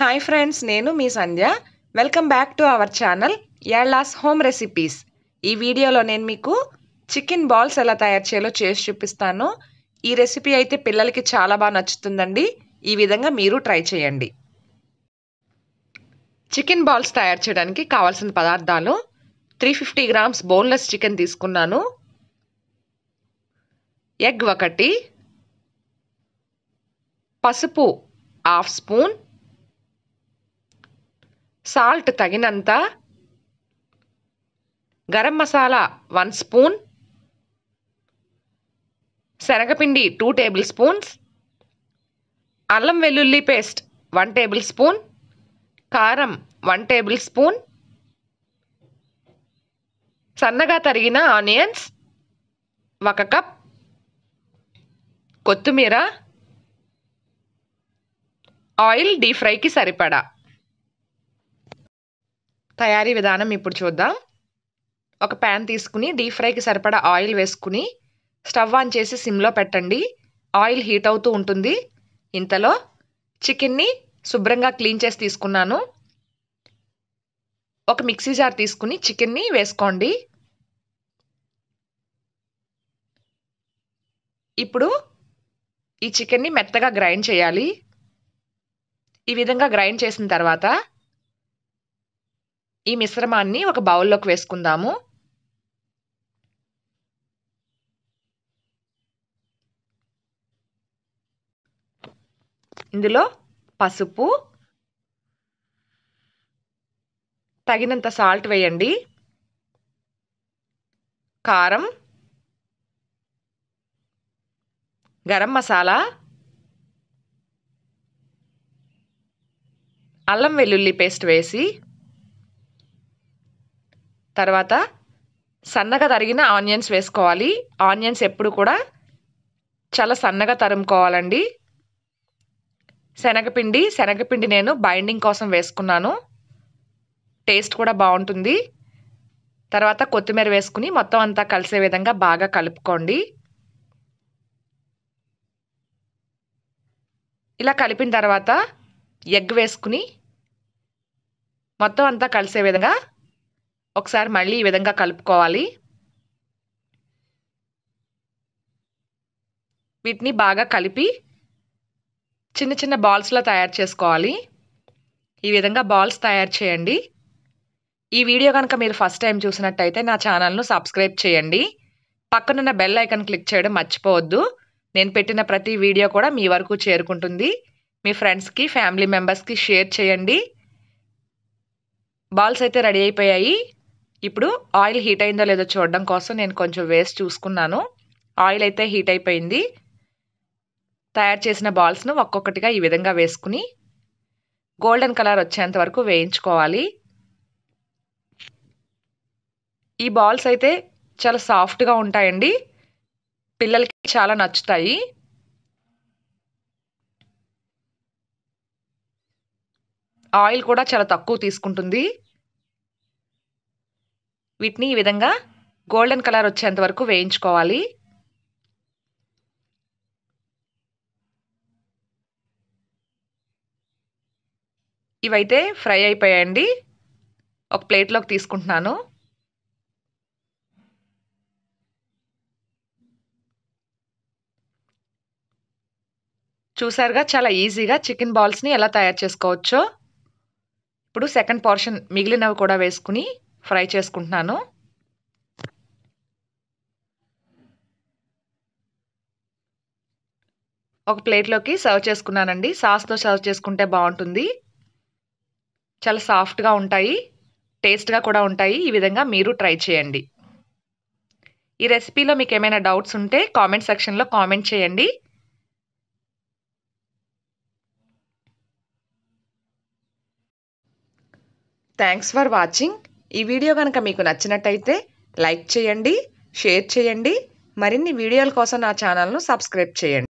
hi friends నేను మీ Sandhya welcome back to our channel యాలాస్ హోమ్ రెసిపీస్ ఈ వీడియోలో నేను మీకు చికెన్ బాల్స్ ఎలా తయారు చేయాలో చేసి చూపిస్తాను ఈ రెసిపీ అయితే పిల్లలకి చాలా బాగా నచ్చుతుందండి ఈ విధంగా మీరు ట్రై చేయండి చికెన్ బాల్స్ తయారు చేయడానికి కావాల్సిన పదార్థాలు three fifty grams boneless chicken తీసుకున్నాను ఎగ్ ఒకటి పసుపు హాఫ్ స్పూన్ సాల్ట్ తగినంత గరం మసాలా వన్ స్పూన్ శనగపిండి టూ టేబుల్ స్పూన్స్ అల్లం వెల్లుల్లి పేస్ట్ వన్ టేబుల్ స్పూన్ కారం వన్ టేబుల్ స్పూన్ సన్నగా తరిగిన ఆనియన్స్ ఒక కప్ కొత్తిమీర ఆయిల్ డీప్ ఫ్రైకి సరిపడా తయారీ విధానం ఇప్పుడు చూద్దాం ఒక ప్యాన్ తీసుకుని డీప్ ఫ్రైకి సరిపడా ఆయిల్ వేసుకుని స్టవ్ ఆన్ చేసి సిమ్లో పెట్టండి ఆయిల్ హీట్ అవుతూ ఉంటుంది ఇంతలో చికెన్ని శుభ్రంగా క్లీన్ చేసి తీసుకున్నాను ఒక మిక్సీ జార్ తీసుకుని చికెన్ని వేసుకోండి ఇప్పుడు ఈ చికెన్ని మెత్తగా గ్రైండ్ చేయాలి ఈ విధంగా గ్రైండ్ చేసిన తర్వాత ఈ మిశ్రమాన్ని ఒక బౌల్లోకి వేసుకుందాము ఇందులో పసుపు తగినంత సాల్ట్ వేయండి కారం గరం మసాలా అల్లం వెల్లుల్లి పేస్ట్ వేసి తర్వాత సన్నగా తరిగిన ఆనియన్స్ వేసుకోవాలి ఆనియన్స్ ఎప్పుడు కూడా చాలా సన్నగా తరుముకోవాలండి శనగపిండి శనగపిండి నేను బైండింగ్ కోసం వేసుకున్నాను టేస్ట్ కూడా బాగుంటుంది తర్వాత కొత్తిమీర వేసుకుని మొత్తం అంతా కలిసే విధంగా బాగా కలుపుకోండి ఇలా కలిపిన తర్వాత ఎగ్ వేసుకుని మొత్తం అంతా కలిసే విధంగా ఒకసారి మళ్ళీ ఈ విధంగా కలుపుకోవాలి వీటిని బాగా కలిపి చిన్న చిన్న బాల్స్లో తయారు చేసుకోవాలి ఈ విధంగా బాల్స్ తయారు చేయండి ఈ వీడియో కనుక మీరు ఫస్ట్ టైం చూసినట్టయితే నా ఛానల్ను సబ్స్క్రైబ్ చేయండి పక్కనున్న బెల్ ఐకన్ క్లిక్ చేయడం మర్చిపోవద్దు నేను పెట్టిన ప్రతి వీడియో కూడా మీ వరకు చేరుకుంటుంది మీ ఫ్రెండ్స్కి ఫ్యామిలీ మెంబర్స్కి షేర్ చేయండి బాల్స్ అయితే రెడీ అయిపోయాయి ఇప్పుడు ఆయిల్ హీట్ అయిందో లేదో చూడడం కోసం నేను కొంచెం వేస్ట్ చూసుకున్నాను ఆయిల్ అయితే హీట్ అయిపోయింది తయారు చేసిన బాల్స్ను ఒక్కొక్కటిగా ఈ విధంగా వేసుకుని గోల్డెన్ కలర్ వచ్చేంత వరకు వేయించుకోవాలి ఈ బాల్స్ అయితే చాలా సాఫ్ట్గా ఉంటాయండి పిల్లలకి చాలా నచ్చుతాయి ఆయిల్ కూడా చాలా తక్కువ తీసుకుంటుంది వీటిని ఈ విధంగా గోల్డెన్ కలర్ వచ్చేంత వరకు వేయించుకోవాలి ఇవైతే ఫ్రై అయిపోయాయండి ఒక ప్లేట్లోకి తీసుకుంటున్నాను చూసారుగా చాలా ఈజీగా చికెన్ బాల్స్ని ఎలా తయారు చేసుకోవచ్చో ఇప్పుడు సెకండ్ పోర్షన్ మిగిలినవి కూడా వేసుకుని ఫ్రై చేసుకుంటున్నాను ఒక ప్లేట్లోకి సర్వ్ చేసుకున్నానండి సాస్తో సర్వ్ చేసుకుంటే బాగుంటుంది చాలా సాఫ్ట్గా ఉంటాయి టేస్ట్గా కూడా ఉంటాయి ఈ విధంగా మీరు ట్రై చేయండి ఈ రెసిపీలో మీకు ఏమైనా డౌట్స్ ఉంటే కామెంట్ సెక్షన్లో కామెంట్ చేయండి థ్యాంక్స్ ఫర్ వాచింగ్ ఈ వీడియో కనుక మీకు నచ్చినట్టయితే లైక్ చేయండి షేర్ చేయండి మరిన్ని వీడియోల కోసం నా ఛానల్ను సబ్స్క్రైబ్ చేయండి